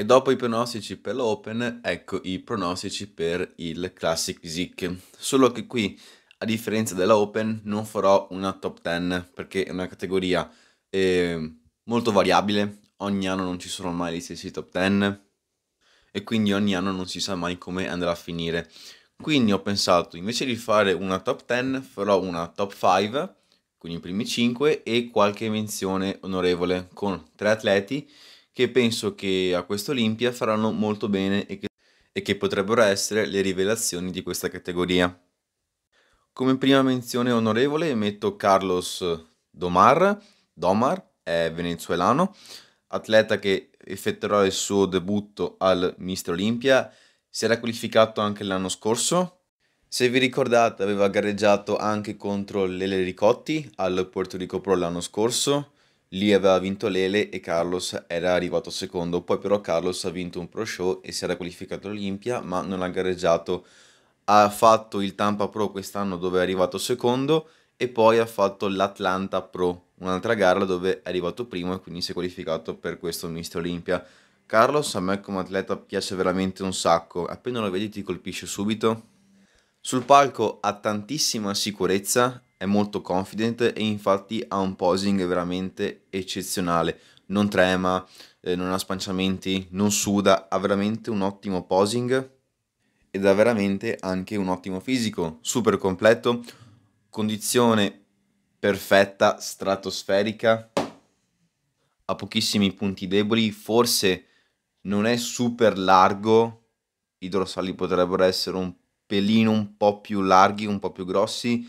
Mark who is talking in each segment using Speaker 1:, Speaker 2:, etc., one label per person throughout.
Speaker 1: E dopo i pronostici per l'Open, ecco i pronostici per il Classic Physique. Solo che qui, a differenza dell'Open, non farò una top 10 perché è una categoria eh, molto variabile. Ogni anno non ci sono mai gli stessi top 10 e quindi ogni anno non si sa mai come andrà a finire. Quindi ho pensato, invece di fare una top 10, farò una top 5, quindi i primi 5 e qualche menzione onorevole con tre atleti che penso che a Olimpia faranno molto bene e che, e che potrebbero essere le rivelazioni di questa categoria. Come prima menzione onorevole metto Carlos Domar, Domar è venezuelano, atleta che effetterà il suo debutto al Mister Olimpia, si era qualificato anche l'anno scorso. Se vi ricordate aveva gareggiato anche contro l'Ele Ricotti al Puerto Rico Pro l'anno scorso Lì aveva vinto Lele e Carlos era arrivato secondo, poi però Carlos ha vinto un pro show e si era qualificato all'Olimpia ma non ha gareggiato. Ha fatto il Tampa Pro quest'anno dove è arrivato secondo e poi ha fatto l'Atlanta Pro, un'altra gara dove è arrivato primo e quindi si è qualificato per questo Mister Olimpia. Carlos a me come atleta piace veramente un sacco, appena lo vedi ti colpisce subito. Sul palco ha tantissima sicurezza è molto confident e infatti ha un posing veramente eccezionale. Non trema, eh, non ha spanciamenti, non suda, ha veramente un ottimo posing ed ha veramente anche un ottimo fisico, super completo, condizione perfetta, stratosferica, ha pochissimi punti deboli, forse non è super largo, i dorsali potrebbero essere un pelino un po' più larghi, un po' più grossi,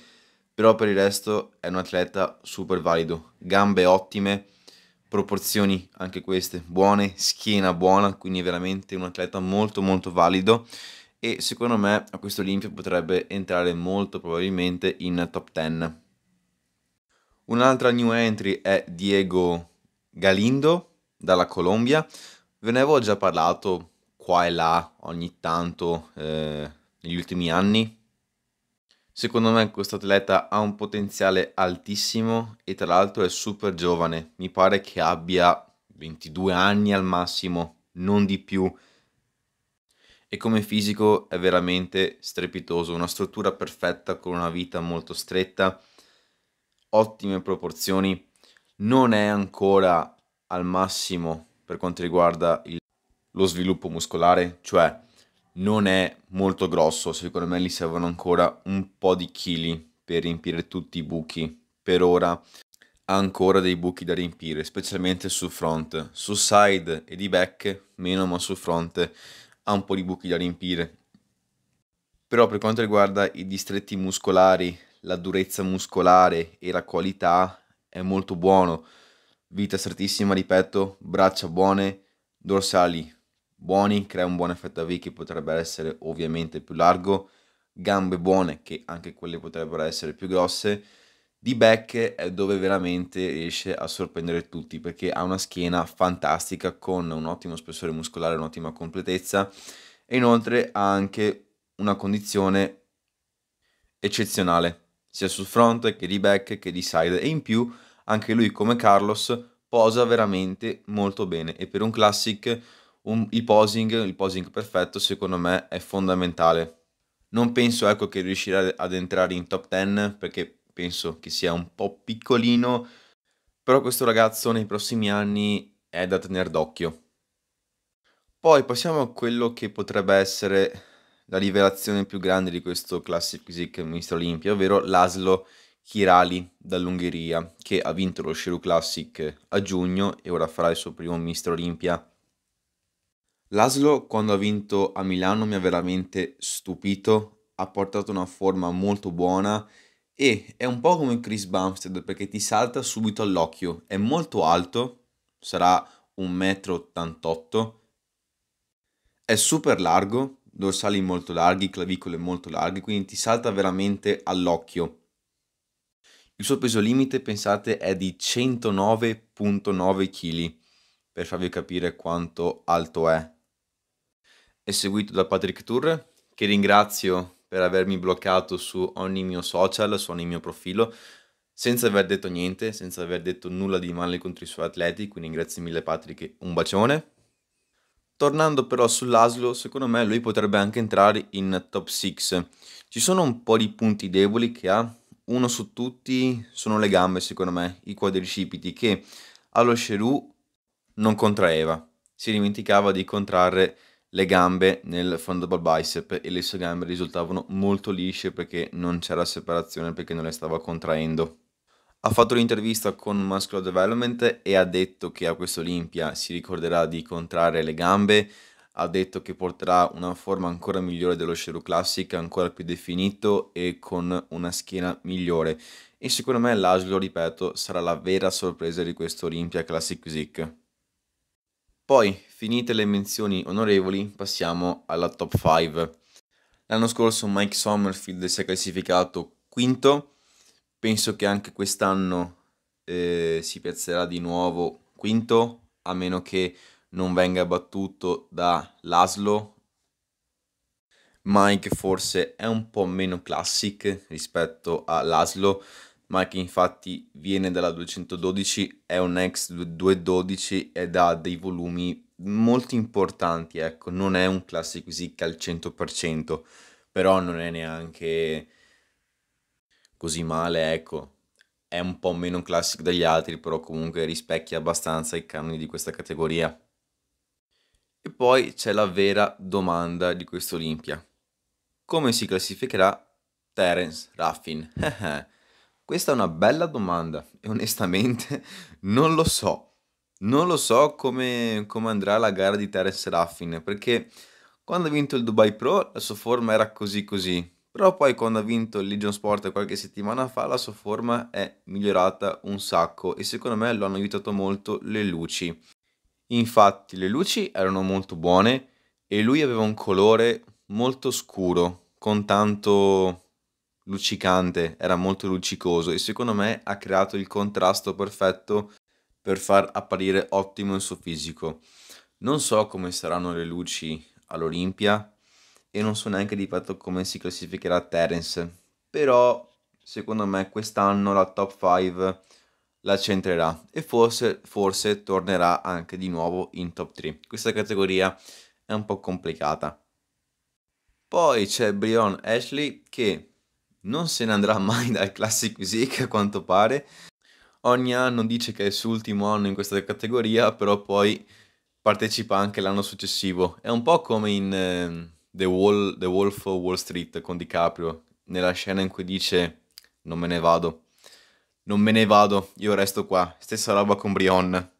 Speaker 1: però per il resto è un atleta super valido, gambe ottime, proporzioni anche queste buone, schiena buona, quindi veramente un atleta molto molto valido e secondo me a questo Olimpia potrebbe entrare molto probabilmente in top 10. Un'altra new entry è Diego Galindo dalla Colombia, ve ne avevo già parlato qua e là ogni tanto eh, negli ultimi anni, Secondo me questo atleta ha un potenziale altissimo e tra l'altro è super giovane, mi pare che abbia 22 anni al massimo, non di più. E come fisico è veramente strepitoso, una struttura perfetta con una vita molto stretta, ottime proporzioni, non è ancora al massimo per quanto riguarda il, lo sviluppo muscolare, cioè non è molto grosso, secondo me gli servono ancora un po' di chili per riempire tutti i buchi. Per ora ha ancora dei buchi da riempire, specialmente sul front. Su side e di back meno, ma sul front ha un po' di buchi da riempire. Però per quanto riguarda i distretti muscolari, la durezza muscolare e la qualità è molto buono. Vita strettissima, ripeto, braccia buone, dorsali buoni, crea un buon effetto a V che potrebbe essere ovviamente più largo, gambe buone che anche quelle potrebbero essere più grosse, di back è dove veramente riesce a sorprendere tutti perché ha una schiena fantastica con un ottimo spessore muscolare, un'ottima completezza e inoltre ha anche una condizione eccezionale sia sul fronte che di back che di side e in più anche lui come Carlos posa veramente molto bene e per un classic un, il posing, il posing perfetto, secondo me è fondamentale. Non penso ecco, che riuscirà ad entrare in top 10 perché penso che sia un po' piccolino, però questo ragazzo nei prossimi anni è da tenere d'occhio. Poi passiamo a quello che potrebbe essere la rivelazione più grande di questo Classic Physique Mister Olimpia, ovvero Laszlo Kirali dall'Ungheria, che ha vinto lo Sheru Classic a giugno e ora farà il suo primo Mister Olimpia L'Aslo quando ha vinto a Milano mi ha veramente stupito, ha portato una forma molto buona e è un po' come Chris Bumstead perché ti salta subito all'occhio, è molto alto, sarà 1,88 m, è super largo, dorsali molto larghi, clavicole molto larghe, quindi ti salta veramente all'occhio. Il suo peso limite, pensate, è di 109,9 kg, per farvi capire quanto alto è è seguito da Patrick Tour, che ringrazio per avermi bloccato su ogni mio social, su ogni mio profilo, senza aver detto niente, senza aver detto nulla di male contro i suoi atleti, quindi grazie mille Patrick, un bacione. Tornando però sull'Aslo, secondo me lui potrebbe anche entrare in top 6. Ci sono un po' di punti deboli che ha, uno su tutti sono le gambe secondo me, i quadricipiti che allo Sherou non contraeva, si dimenticava di contrarre le gambe nel front double bicep e le sue gambe risultavano molto lisce perché non c'era separazione perché non le stava contraendo. Ha fatto l'intervista con Muscular Development e ha detto che a questo Olimpia si ricorderà di contrarre le gambe, ha detto che porterà una forma ancora migliore dello Sheru Classic, ancora più definito e con una schiena migliore. E secondo me l'Aslo, ripeto, sarà la vera sorpresa di questo Olimpia Classic Physique. Poi, finite le menzioni onorevoli, passiamo alla top 5. L'anno scorso Mike Sommerfield si è classificato quinto, penso che anche quest'anno eh, si piazzerà di nuovo quinto, a meno che non venga battuto da Laszlo. Mike forse è un po' meno classic rispetto a Laszlo, ma che infatti viene dalla 212, è un ex 212 ed ha dei volumi molto importanti, ecco, non è un classic Zig al 100%, però non è neanche così male, ecco. È un po' meno classic degli altri, però comunque rispecchia abbastanza i canoni di questa categoria. E poi c'è la vera domanda di questo Olimpia. Come si classificherà Terence Raffin? Eh, eh. Questa è una bella domanda e onestamente non lo so. Non lo so come, come andrà la gara di Terence Raffin perché quando ha vinto il Dubai Pro la sua forma era così così, però poi quando ha vinto il Legion Sport qualche settimana fa la sua forma è migliorata un sacco e secondo me lo hanno aiutato molto le luci. Infatti le luci erano molto buone e lui aveva un colore molto scuro, con tanto luccicante, era molto luccicoso e secondo me ha creato il contrasto perfetto per far apparire ottimo il suo fisico. Non so come saranno le luci all'Olimpia e non so neanche di fatto come si classificherà Terence, però secondo me quest'anno la top 5 la centrerà e forse, forse tornerà anche di nuovo in top 3. Questa categoria è un po' complicata. Poi c'è Brion Ashley che non se ne andrà mai dal Classic Physique a quanto pare. Ogni anno dice che è il suo ultimo anno in questa categoria, però poi partecipa anche l'anno successivo. È un po' come in eh, The, Wall, The Wolf of Wall Street con DiCaprio, nella scena in cui dice non me ne vado, non me ne vado, io resto qua. Stessa roba con Brion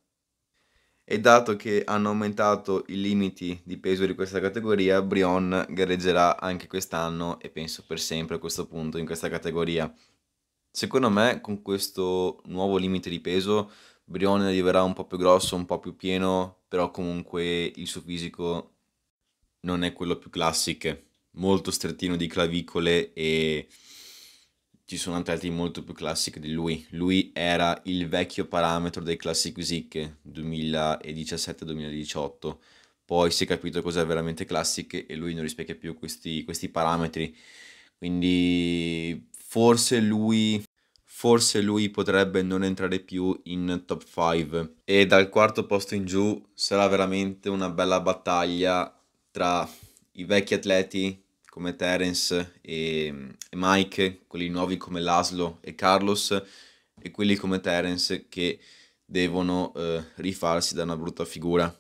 Speaker 1: e dato che hanno aumentato i limiti di peso di questa categoria, Brion gareggerà anche quest'anno e penso per sempre a questo punto in questa categoria. Secondo me con questo nuovo limite di peso Brion arriverà un po' più grosso, un po' più pieno, però comunque il suo fisico non è quello più classico, molto strettino di clavicole e ci sono atleti molto più classici di lui. Lui era il vecchio parametro dei Classic Physique 2017-2018. Poi si è capito cos'è veramente classic e lui non rispecchia più questi, questi parametri. Quindi forse lui, forse lui potrebbe non entrare più in top 5. E dal quarto posto in giù sarà veramente una bella battaglia tra i vecchi atleti come Terence e, e Mike, quelli nuovi come Laszlo e Carlos e quelli come Terence che devono eh, rifarsi da una brutta figura.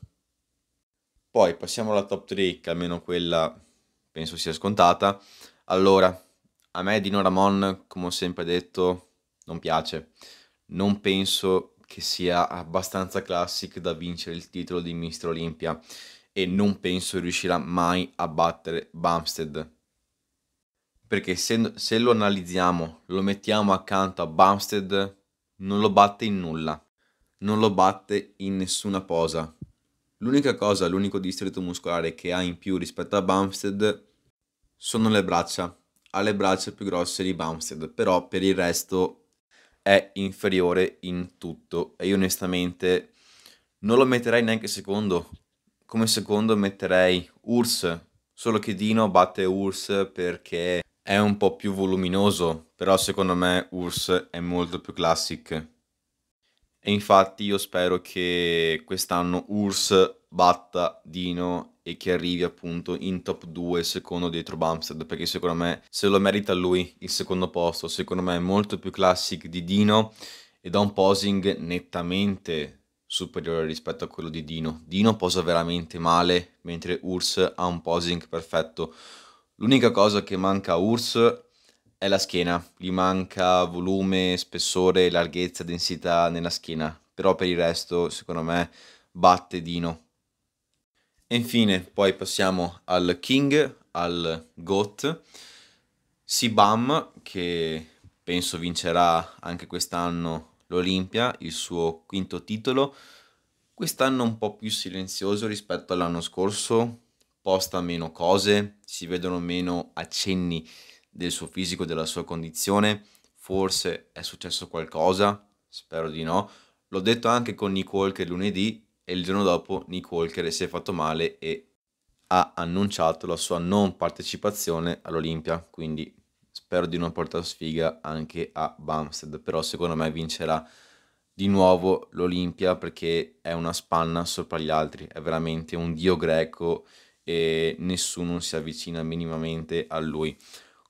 Speaker 1: Poi passiamo alla top 3, che almeno quella penso sia scontata. Allora, a me Dino Ramon, come ho sempre detto, non piace. Non penso che sia abbastanza classic da vincere il titolo di Mister Olimpia e non penso riuscirà mai a battere Bumstead. Perché se, se lo analizziamo, lo mettiamo accanto a Bumstead, non lo batte in nulla, non lo batte in nessuna posa. L'unica cosa, l'unico distretto muscolare che ha in più rispetto a Bumstead sono le braccia. Ha le braccia più grosse di Bumstead, però per il resto è inferiore in tutto e io onestamente non lo metterei neanche secondo come secondo metterei Urs, solo che Dino batte Urs perché è un po' più voluminoso, però secondo me Urs è molto più classic. E infatti io spero che quest'anno Urs batta Dino e che arrivi appunto in top 2 secondo dietro Bumstead perché secondo me se lo merita lui il secondo posto secondo me è molto più classic di Dino ed ha un posing nettamente superiore rispetto a quello di Dino. Dino posa veramente male, mentre Urs ha un posing perfetto. L'unica cosa che manca a Urs è la schiena, gli manca volume, spessore, larghezza, densità nella schiena, però per il resto secondo me batte Dino. E infine poi passiamo al King, al GOAT, Sibam che penso vincerà anche quest'anno l'Olimpia, il suo quinto titolo, quest'anno un po' più silenzioso rispetto all'anno scorso, posta meno cose, si vedono meno accenni del suo fisico, della sua condizione, forse è successo qualcosa, spero di no. L'ho detto anche con Nick Walker lunedì e il giorno dopo Nick Walker si è fatto male e ha annunciato la sua non partecipazione all'Olimpia, quindi spero di non portare sfiga anche a Bamstead, però secondo me vincerà di nuovo l'Olimpia perché è una spanna sopra gli altri, è veramente un dio greco e nessuno si avvicina minimamente a lui.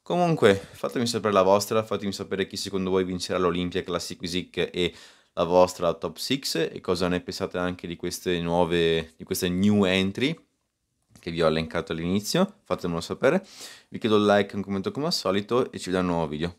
Speaker 1: Comunque, fatemi sapere la vostra, fatemi sapere chi secondo voi vincerà l'Olimpia Classic Music e la vostra top 6 e cosa ne pensate anche di queste nuove, di queste new entry che vi ho elencato all'inizio, fatemelo sapere. Vi chiedo un like un commento come al solito e ci vediamo a un nuovo video.